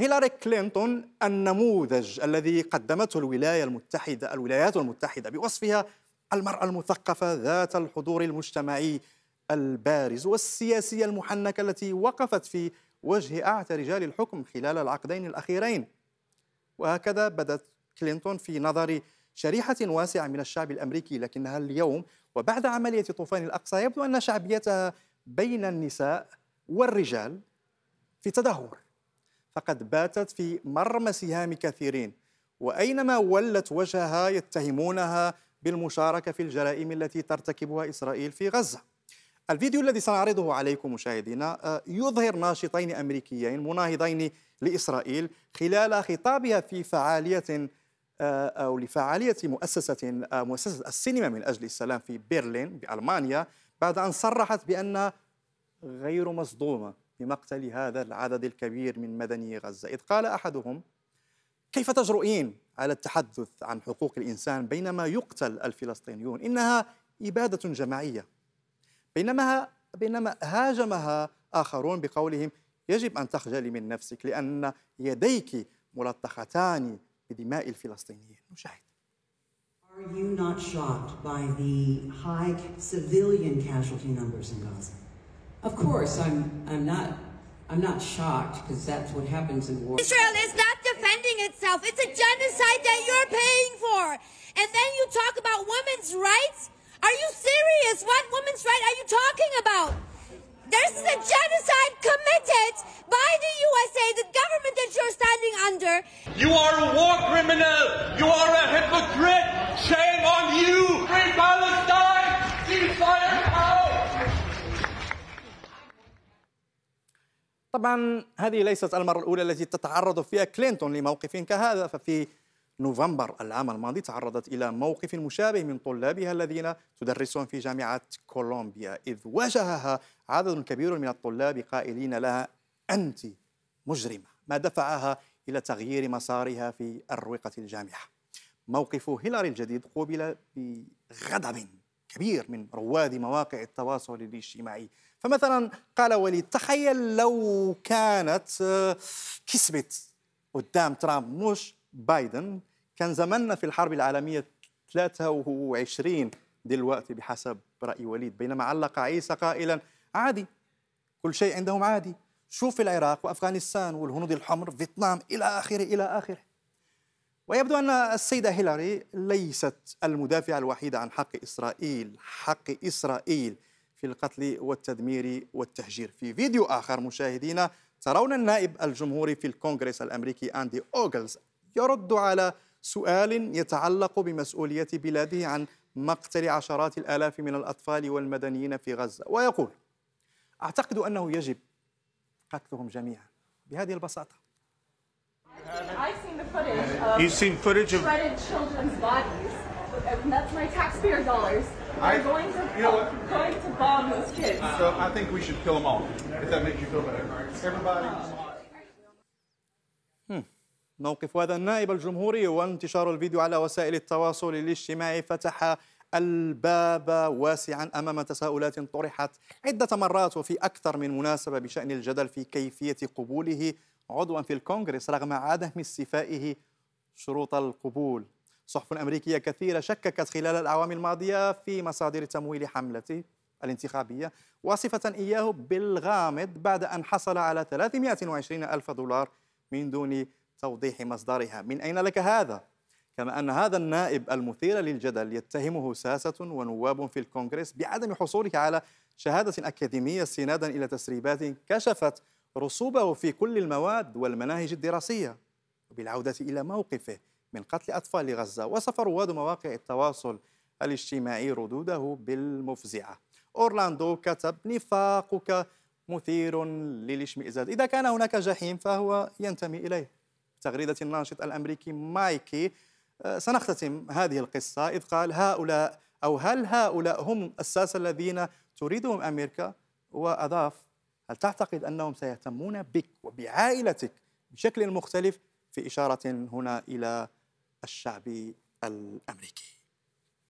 هيلاري كلينتون النموذج الذي قدمته الولاية المتحدة الولايات المتحدة بوصفها المرأة المثقفة ذات الحضور المجتمعي البارز والسياسية المحنكة التي وقفت في وجه أعتى رجال الحكم خلال العقدين الأخيرين وهكذا بدت كلينتون في نظر شريحة واسعة من الشعب الأمريكي لكنها اليوم وبعد عملية طوفان الأقصى يبدو أن شعبيتها بين النساء والرجال في تدهور فقد باتت في مرمى سهام كثيرين وأينما ولت وجهها يتهمونها بالمشاركة في الجرائم التي ترتكبها إسرائيل في غزة الفيديو الذي سنعرضه عليكم مشاهدينا آه، يظهر ناشطين أمريكيين مناهضين لإسرائيل خلال خطابها في فعالية آه، أو لفعالية مؤسسة آه، مؤسسة السينما من أجل السلام في برلين بألمانيا بعد أن صرحت بأنها غير مصدومة بمقتل هذا العدد الكبير من مدني غزة إذ قال أحدهم كيف تجرؤين على التحدث عن حقوق الإنسان بينما يقتل الفلسطينيون إنها إبادة جماعية بينما بينما هاجمها آخرون بقولهم يجب أن تخجلي من نفسك لأن يديك ملطختان بدماء الفلسطينيين نشاهد Are you not shocked by the high civilian casualty numbers in Gaza? Of course, I'm, I'm not I'm not shocked because that's what happens in war. Israel is not defending itself. It's a genocide that you're paying for. And then you talk about women's rights? Are you serious? What women's right are you talking about? This is a genocide committed by the USA, the government that you're standing under. You are a war criminal. You are طبعا هذه ليست المرة الأولى التي تتعرض فيها كلينتون لموقف كهذا ففي نوفمبر العام الماضي تعرضت إلى موقف مشابه من طلابها الذين تدرسون في جامعة كولومبيا إذ واجهها عدد كبير من الطلاب قائلين لها أنت مجرمة ما دفعها إلى تغيير مسارها في أروقة الجامعة موقف هيلاري الجديد قوبل بغضب كبير من رواد مواقع التواصل الاجتماعي فمثلا قال وليد تخيل لو كانت آه، كسبت قدام ترامب مش بايدن كان زمننا في الحرب العالمية 23 دلوقتي بحسب رأي وليد بينما علق عيسى قائلا عادي كل شيء عندهم عادي شوف العراق وأفغانستان والهنود الحمر فيتنام إلى آخره إلى آخره ويبدو أن السيدة هيلاري ليست المدافعة الوحيدة عن حق إسرائيل حق إسرائيل في القتل والتدمير والتهجير في فيديو آخر مشاهدينا ترون النائب الجمهوري في الكونغرس الأمريكي أندي أوغلز يرد على سؤال يتعلق بمسؤولية بلاده عن مقتل عشرات الآلاف من الأطفال والمدنيين في غزة ويقول أعتقد أنه يجب قتلهم جميعا بهذه البساطة footage of You've seen footage of shredded children's bodies. And that's my taxpayer dollars. I'm going to you know what? going to bomb those kids. So I think we should kill them all, if that makes you feel better. Everybody. موقف هذا النائب الجمهوري وانتشار الفيديو على وسائل التواصل الاجتماعي فتح الباب واسعا امام تساؤلات طرحت عده مرات وفي اكثر من مناسبه بشان الجدل في كيفيه قبوله عضوا في الكونغرس رغم عدم استيفائه شروط القبول صحف أمريكية كثيرة شككت خلال الأعوام الماضية في مصادر تمويل حملته الانتخابية واصفة إياه بالغامض بعد أن حصل على 320 ألف دولار من دون توضيح مصدرها من أين لك هذا؟ كما أن هذا النائب المثير للجدل يتهمه ساسة ونواب في الكونغرس بعدم حصوله على شهادة أكاديمية استنادا إلى تسريبات كشفت رسوبه في كل المواد والمناهج الدراسية وبالعودة إلى موقفه من قتل أطفال غزة وصف رواد مواقع التواصل الاجتماعي ردوده بالمفزعة أورلاندو كتب نفاقك مثير للاشمئزاز إذا كان هناك جحيم فهو ينتمي إليه تغريدة الناشط الأمريكي مايكي أه، سنختتم هذه القصة إذ قال هؤلاء أو هل هؤلاء هم الساسة الذين تريدهم أمريكا وأضاف هل تعتقد أنهم سيهتمون بك وبعائلتك بشكل مختلف في إشارة هنا إلى الشعب الأمريكي